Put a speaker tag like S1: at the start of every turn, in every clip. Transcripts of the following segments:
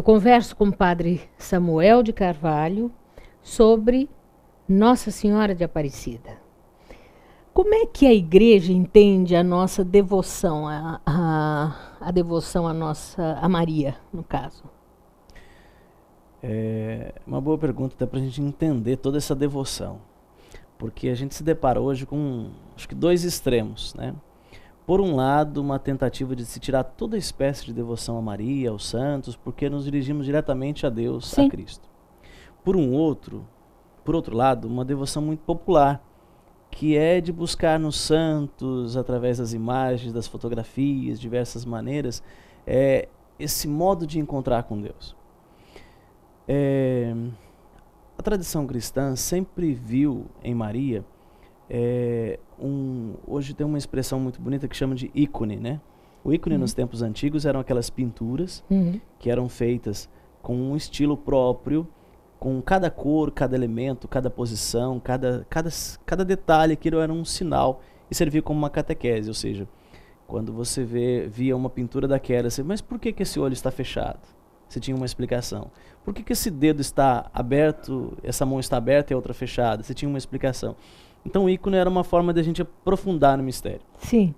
S1: Eu converso com o padre Samuel de Carvalho sobre Nossa Senhora de Aparecida. Como é que a igreja entende a nossa devoção, a, a, a devoção a nossa a Maria, no caso?
S2: É uma boa pergunta, dá para a gente entender toda essa devoção. Porque a gente se depara hoje com acho que dois extremos, né? por um lado, uma tentativa de se tirar toda espécie de devoção a Maria, aos santos, porque nos dirigimos diretamente a Deus, Sim. a Cristo. Por um outro, por outro lado, uma devoção muito popular, que é de buscar nos santos, através das imagens, das fotografias, diversas maneiras, é, esse modo de encontrar com Deus. É, a tradição cristã sempre viu em Maria é, um, hoje tem uma expressão muito bonita que chama de ícone, né? O ícone uhum. nos tempos antigos eram aquelas pinturas uhum. que eram feitas com um estilo próprio, com cada cor, cada elemento, cada posição, cada, cada, cada detalhe, aquilo era um sinal e servia como uma catequese, ou seja, quando você vê, via uma pintura daquela, você, mas por que, que esse olho está fechado? Você tinha uma explicação. Por que, que esse dedo está aberto, essa mão está aberta e a outra fechada? Você tinha uma explicação. Então o ícone era uma forma de a gente aprofundar no mistério. Sim.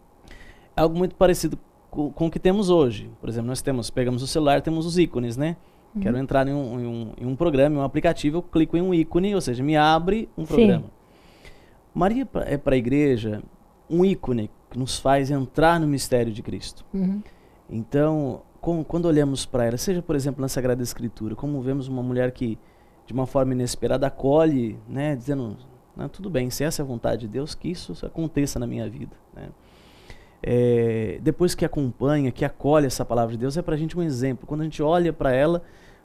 S2: É algo muito parecido com, com o que temos hoje. Por exemplo, nós temos, pegamos o celular, temos os ícones, né? Uhum. Quero entrar em um, em, um, em um, programa, em um aplicativo, eu clico em um ícone, ou seja, me abre um programa. Sim. Maria é para a igreja um ícone que nos faz entrar no mistério de Cristo. Uhum. Então, com, quando olhamos para ela, seja por exemplo na Sagrada Escritura, como vemos uma mulher que de uma forma inesperada acolhe, né, dizendo né? Tudo bem, se essa é a vontade de Deus, que isso aconteça na minha vida. Né? É, depois que acompanha, que acolhe essa palavra de Deus, é para a gente um exemplo. Quando a gente olha para ela,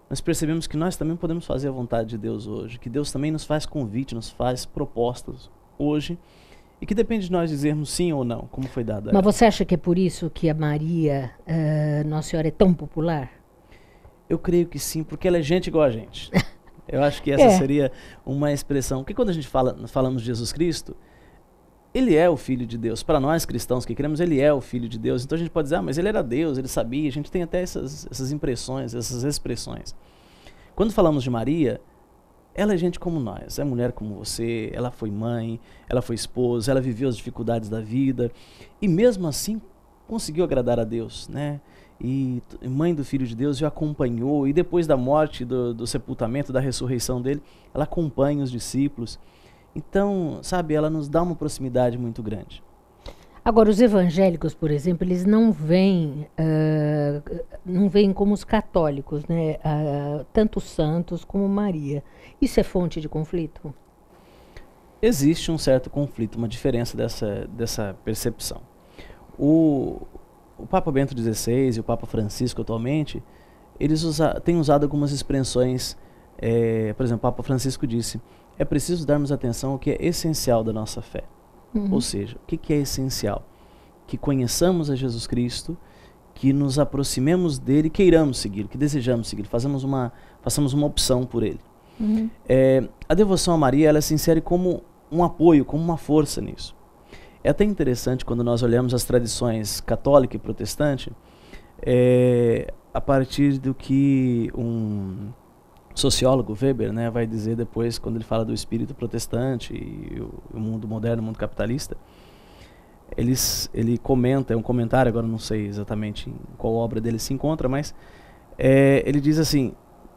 S2: nós percebemos que nós também podemos fazer a vontade de Deus hoje, que Deus também nos faz convite, nos faz propostas hoje, e que depende de nós dizermos sim ou não, como foi dada Mas você
S1: acha que é por isso que a Maria, uh, Nossa Senhora, é tão popular?
S2: Eu creio que sim, porque ela é gente igual a gente. Eu acho que essa é. seria uma expressão. Porque quando a gente fala, falamos de Jesus Cristo, ele é o Filho de Deus. Para nós cristãos que cremos, ele é o Filho de Deus. Então a gente pode dizer, ah, mas ele era Deus, ele sabia. A gente tem até essas, essas impressões, essas expressões. Quando falamos de Maria, ela é gente como nós, é mulher como você, ela foi mãe, ela foi esposa, ela viveu as dificuldades da vida e mesmo assim conseguiu agradar a Deus, né? e mãe do Filho de Deus, já acompanhou, e depois da morte, do, do, sepultamento, da ressurreição dele, ela acompanha os discípulos. Então, sabe, ela nos dá uma proximidade muito grande.
S1: Agora, os evangélicos, por exemplo, eles não veem, uh, não veem como os católicos, né? Uh, tanto santos como Maria. Isso é fonte de conflito?
S2: Existe um certo conflito, uma diferença dessa, dessa percepção. O, o Papa Bento XVI e o Papa Francisco atualmente, eles usa, têm usado algumas expressões, é, por exemplo, o Papa Francisco disse, é preciso darmos atenção ao que é essencial da nossa fé. Uhum. Ou seja, o que, que é essencial? Que conheçamos a Jesus Cristo, que nos aproximemos dele, queiramos seguir, que desejamos seguir, fazemos façamos uma, façamos uma opção por ele. Uhum. É, a devoção a Maria ela é sincera como um apoio, como uma força nisso. É até interessante quando nós olhamos as tradições católica e protestante, é, a partir do que um sociólogo Weber né, vai dizer depois, quando ele fala do espírito protestante e o, o mundo moderno, o mundo capitalista, eles, ele comenta, é um comentário, agora não sei exatamente em qual obra dele se encontra, mas é, ele diz assim,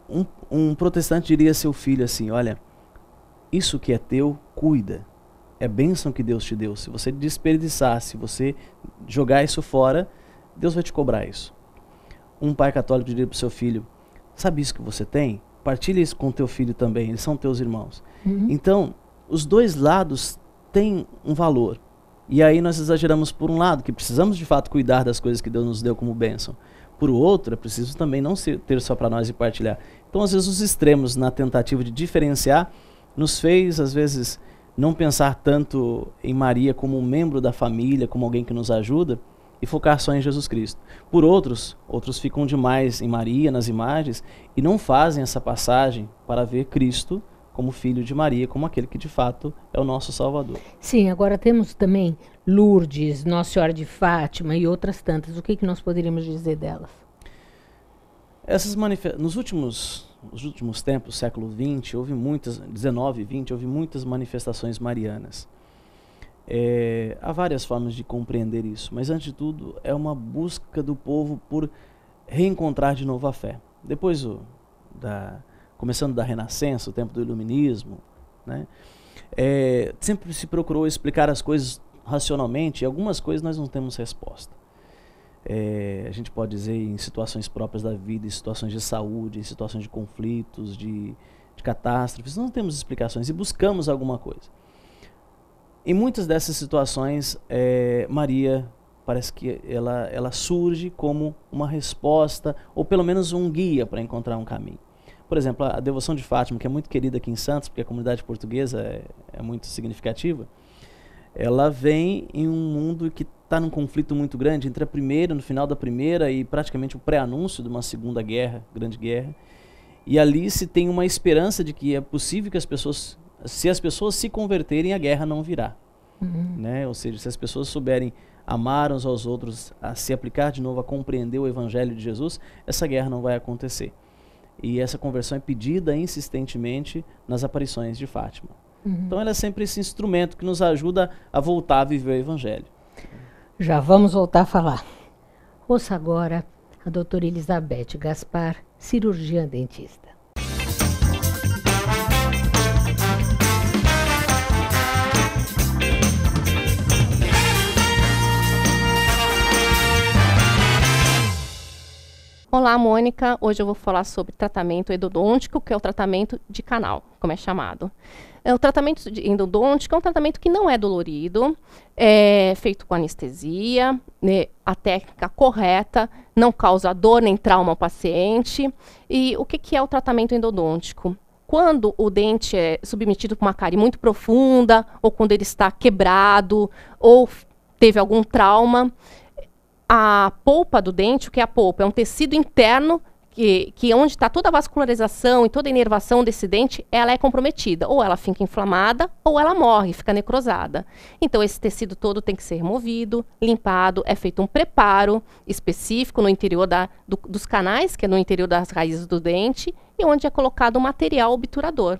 S2: um, um protestante diria a seu filho assim, olha, isso que é teu, cuida é bênção que Deus te deu. Se você desperdiçar, se você jogar isso fora, Deus vai te cobrar isso. Um pai católico diria para o seu filho: Sabe isso que você tem? Partilha isso com teu filho também, eles são teus irmãos. Uhum. Então, os dois lados têm um valor. E aí nós exageramos por um lado, que precisamos de fato cuidar das coisas que Deus nos deu como bênção. Por outro, é preciso também não ser, ter só para nós e partilhar. Então, às vezes, os extremos na tentativa de diferenciar nos fez, às vezes, não pensar tanto em Maria como um membro da família, como alguém que nos ajuda, e focar só em Jesus Cristo. Por outros, outros ficam demais em Maria, nas imagens, e não fazem essa passagem para ver Cristo como filho de Maria, como aquele que de fato é o nosso Salvador.
S1: Sim, agora temos também Lourdes, Nossa Senhora de Fátima e outras tantas. O que, que nós poderíamos dizer delas?
S2: Essas manifestações. Nos últimos nos últimos tempos, século XX, houve muitas, 19 e 20, houve muitas manifestações marianas. É, há várias formas de compreender isso, mas antes de tudo é uma busca do povo por reencontrar de novo a fé. Depois o, da, começando da Renascença, o tempo do Iluminismo, né? É, sempre se procurou explicar as coisas racionalmente e algumas coisas nós não temos resposta é, a gente pode dizer, em situações próprias da vida, em situações de saúde, em situações de conflitos, de, de catástrofes. Não temos explicações e buscamos alguma coisa. Em muitas dessas situações, é, Maria parece que ela, ela surge como uma resposta, ou pelo menos um guia para encontrar um caminho. Por exemplo, a devoção de Fátima, que é muito querida aqui em Santos, porque a comunidade portuguesa é, é muito significativa, ela vem em um mundo que está num conflito muito grande entre a primeira, no final da primeira e praticamente o pré-anúncio de uma segunda guerra, grande guerra. E ali se tem uma esperança de que é possível que as pessoas, se as pessoas se converterem, a guerra não virá. Uhum. Né? Ou seja, se as pessoas souberem amar uns aos outros, a se aplicar de novo, a compreender o evangelho de Jesus, essa guerra não vai acontecer. E essa conversão é pedida insistentemente nas aparições de Fátima. Uhum. Então ela é sempre esse instrumento que nos ajuda a voltar a viver o Evangelho.
S1: Já vamos voltar a falar. Ouça agora a doutora Elizabeth Gaspar, cirurgiã dentista.
S3: Olá, Mônica. Hoje eu vou falar sobre tratamento endodôntico, que é o tratamento de canal, como é chamado. É um tratamento de endodôntico é um tratamento que não é dolorido, é feito com anestesia, né, a técnica correta, não causa dor nem trauma ao paciente. E o que, que é o tratamento endodôntico? Quando o dente é submetido a uma cárie muito profunda, ou quando ele está quebrado, ou teve algum trauma, a polpa do dente, o que é a polpa? É um tecido interno que, que onde está toda a vascularização e toda a inervação desse dente, ela é comprometida. Ou ela fica inflamada, ou ela morre, fica necrosada. Então, esse tecido todo tem que ser removido, limpado, é feito um preparo específico no interior da, do, dos canais, que é no interior das raízes do dente, e onde é colocado o material obturador.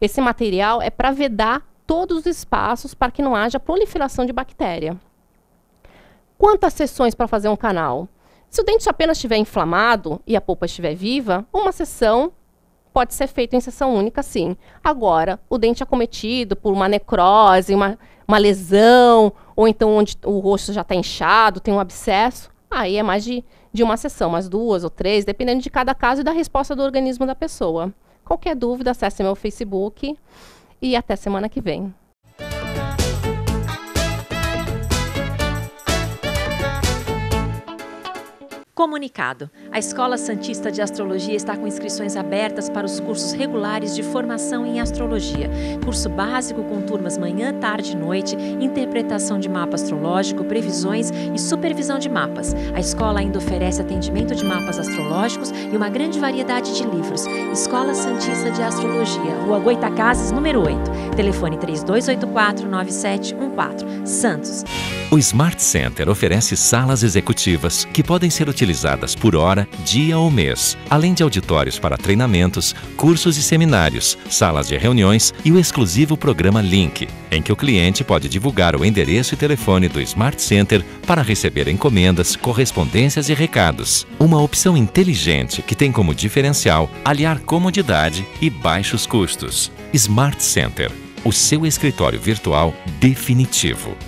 S3: Esse material é para vedar todos os espaços para que não haja proliferação de bactéria. Quantas sessões para fazer um canal? Se o dente apenas estiver inflamado e a polpa estiver viva, uma sessão pode ser feita em sessão única, sim. Agora, o dente acometido por uma necrose, uma, uma lesão, ou então onde o rosto já está inchado, tem um abscesso, aí é mais de, de uma sessão, mais duas ou três, dependendo de cada caso e da resposta do organismo da pessoa. Qualquer dúvida, acesse meu Facebook e até semana que vem. Comunicado: A Escola Santista de Astrologia está com inscrições abertas para os cursos regulares de formação em astrologia. Curso básico com turmas manhã, tarde e noite, interpretação de mapa astrológico, previsões e supervisão de mapas. A escola ainda oferece atendimento de mapas astrológicos e uma grande variedade de livros. Escola Santista de Astrologia, Rua Goitacazes, número 8. Telefone 32849714, Santos.
S2: O Smart Center oferece salas executivas que podem ser utilizadas por hora, dia ou mês, além de auditórios para treinamentos, cursos e seminários, salas de reuniões e o exclusivo programa Link, em que o cliente pode divulgar o endereço e telefone do Smart Center para receber encomendas, correspondências e recados. Uma opção inteligente que tem como diferencial aliar comodidade e baixos custos. Smart Center, o seu escritório virtual definitivo.